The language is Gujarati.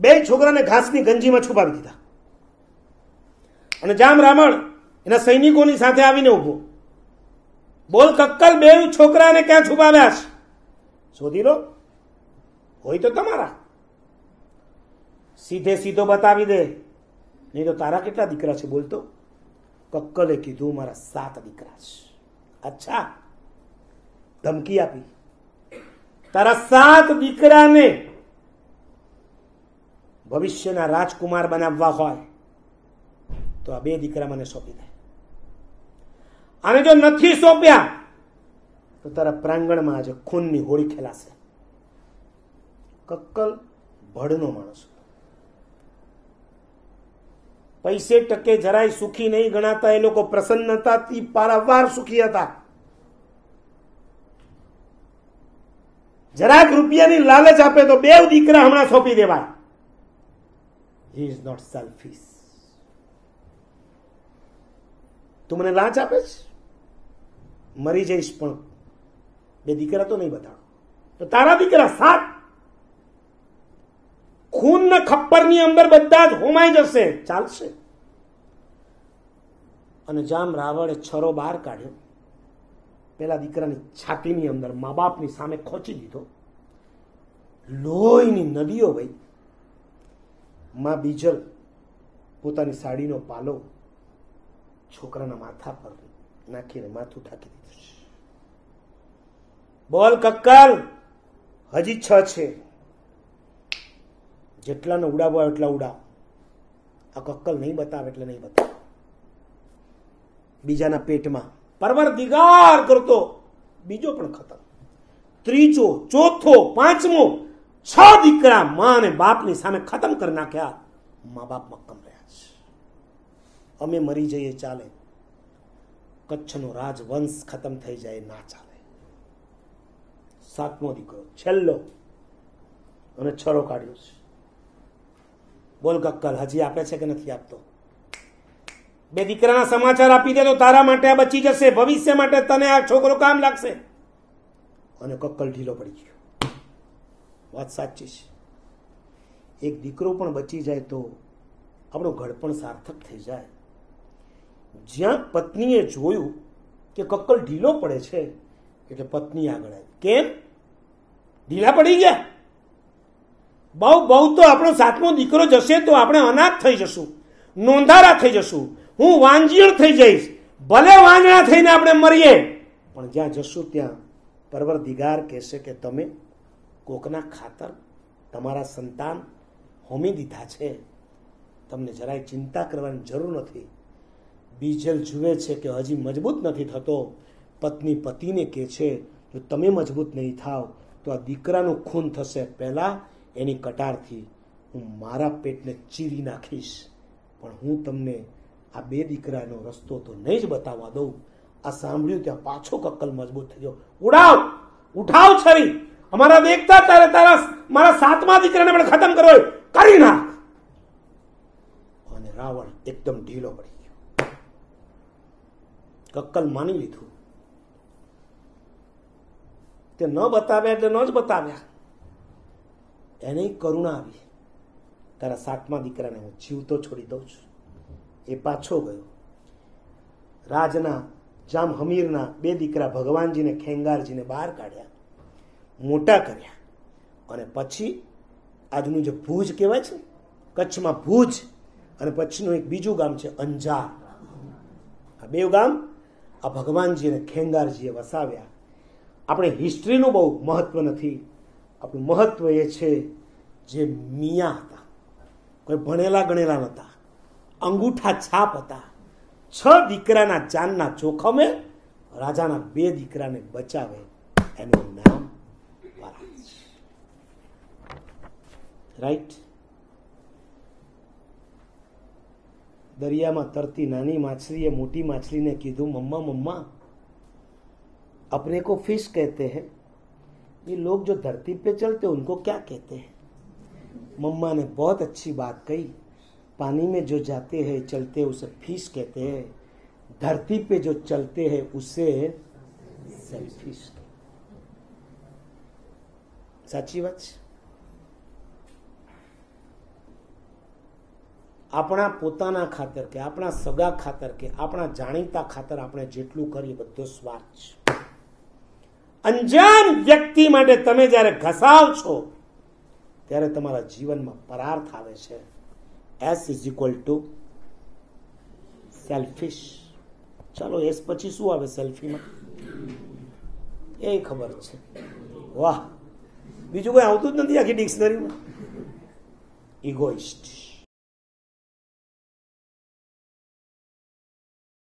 બે છોકરાને ઘાસની ગંજીમાં છુપાવી દીધા અને જામ રામણ એના સૈનિકોની સાથે આવીને ઉભો બોલ કક્કલ બે છોકરાને ક્યાં છુપાવ્યા છે શોધી લો હોય તો તમારા સીધે સીધો બતાવી દે નહીં તો તારા કેટલા દીકરા છે બોલતો કક્કલે કીધું મારા સાત દીકરા છે અચ્છા ધમકી આપી તારા સાત દીકરાને ભવિષ્યના રાજકુમાર બનાવવા હોય તો આ બે દીકરા મને સોંપી દે આને જો નથી સોંપ્યા તો તારા પ્રાંગણમાં આજે ખૂનની હોળી ખેલાશે કક્કલ ભડનો માણસ પૈસે ટકે જરાય સુખી નહીં ગણાતા એ લોકો પ્રસન્નતાથી પારાવાર સુખી હતા જરાક રૂપિયાની લાલચ આપે તો બે દીકરા હમણાં સોંપી દેવાય હી ઇઝ નોટ સેલ્ફિશ તું મને લાંચ આપે છે મરી જઈશ પણ બે દીકરા તો નહીં બતાડો તો તારા દીકરા સાત ખૂન ખૂનના ખપ્પરની અંદર બધા જ હોમાઈ જશે ચાલશે અને જામ રાવણે છરો બહાર કાઢ્યો પેલા દીકરાની છાતીની અંદર મા બાપની સામે ખોચી દીધો લોહીની નદીઓ વહી માં બીજલ પોતાની સાડીનો પાલો છોકરાના માથા પર નાખીને માથું ઢાંકી દીધું છે બોલ કક્કર હજી છ છે જેટલાને ઉડાવો એટલા ઉડાવ આ કક્કલ નહીં બતાવે એટલે નહીં બતાવે બીજાના પેટમાં પરવર દિગાર કરતો બીજો પણ ખતમ ત્રીજો ચોથો પાંચમો છ દીકરા માં અને બાપની સામે ખતમ કરી નાખ્યા મા બાપ મક્કમ રહ્યા છે અમે મરી જઈએ ચાલે કચ્છનો રાજવંશ ખતમ થઈ જાય ના ચાલે સાતમો દીકરો છેલ્લો અને છરો કાઢ્યો છે બોલ કક્કલ હજી આપે છે કે નથી આપતો બે દીકરાના સમાચાર આપી દે તો તારા માટે આ બચી જશે ભવિષ્ય માટે તને આ છોકરો કામ લાગશે અને કક્કલ ઢીલો પડી ગયો વાત સાચી છે એક દીકરો પણ બચી જાય તો આપણો ઘર પણ સાર્થક થઈ જાય જ્યાં પત્નીએ જોયું કે કક્કલ ઢીલો પડે છે એટલે પત્ની આગળ આવી કેમ ઢીલા પડી ગયા બહુ બહુ તો આપણો સાતમો દીકરો જશે તો આપણે અનાથ થઈ જશું નોંધારા થઈ જશું હું વાંજીણ થઈ જઈશ ભલે વાંજણા થઈને આપણે મરીએ પણ જ્યાં જશું ત્યાં પરવરદિગાર કહેશે કે તમે કોકના ખાતર તમારા સંતાન હોમી દીધા છે તમને જરાય ચિંતા કરવાની જરૂર નથી બીજલ જુએ છે કે હજી મજબૂત નથી થતો પત્ની પતિને કહે છે જો તમે મજબૂત નહીં થાવ તો આ દીકરાનું ખૂન થશે પહેલાં એની કટારથી હું મારા પેટને ચીરી નાખીશ પણ હું તમને આ બે દીકરાનો રસ્તો તો નહીં જ બતાવવા દઉં આ સાંભળ્યું ત્યાં પાછો કક્કલ મજબૂત થઈ ગયો ઉડાવ ઉઠાવ છરી અમારા દેખતા તારે તારા મારા સાતમા દીકરાને પણ ખતમ કરો કરી નાખ અને રાવણ એકદમ ઢીલો પડી ગયો કક્કલ માની લીધું તે ન બતાવ્યા એટલે ન જ બતાવ્યા એને કરુણા આવી તારા સાતમા દીકરાને હું જીવતો છોડી દઉં છું એ પાછો ગયો રાજના જામ હમીરના બે દીકરા ભગવાનજીને ખેંગારજીને બહાર કાઢ્યા મોટા કર્યા અને પછી આજનું જે ભુજ કહેવાય છે કચ્છમાં ભુજ અને પછીનું એક બીજું ગામ છે અંજાર આ બે ગામ આ ભગવાનજી અને ખેંગારજીએ વસાવ્યા આપણે હિસ્ટ્રીનું બહુ મહત્વ નથી આપણું મહત્વ એ છે જે મિયા હતા કોઈ ભણેલા ગણેલા નહોતા અંગૂઠા છાપ હતા છ દીકરાના જાનના જોખમે રાજાના બે દીકરાને બચાવે એનું નામ राइट दरिया तरती नानी मछली है मोटी मछली ने कीधु मम्मा मम्मा अपने को फिश कहते हैं ये लोग जो धरती पे चलते उनको क्या कहते हैं मम्मा ने बहुत अच्छी बात कही पानी में जो जाते हैं चलते उसे फिश कहते हैं धरती पे जो चलते हैं उसे सेल्फिश साची बात આપણા પોતાના ખાતર કે આપણા સગા ખાતર કે આપણા જાણીતા ખાતર આપણે જેટલું કરીએ બધો સ્વાર્થ છે અંજાન વ્યક્તિ માટે તમે જ્યારે ઘસાવ છો ત્યારે તમારા જીવનમાં પરાર્થ આવે છે S is equal to selfish ચાલો એસ પછી શું આવે સેલ્ફીમાં એ ખબર છે વાહ બીજું કોઈ આવતું જ નથી આખી ડિક્શનરીમાં ઇગોઇસ્ટ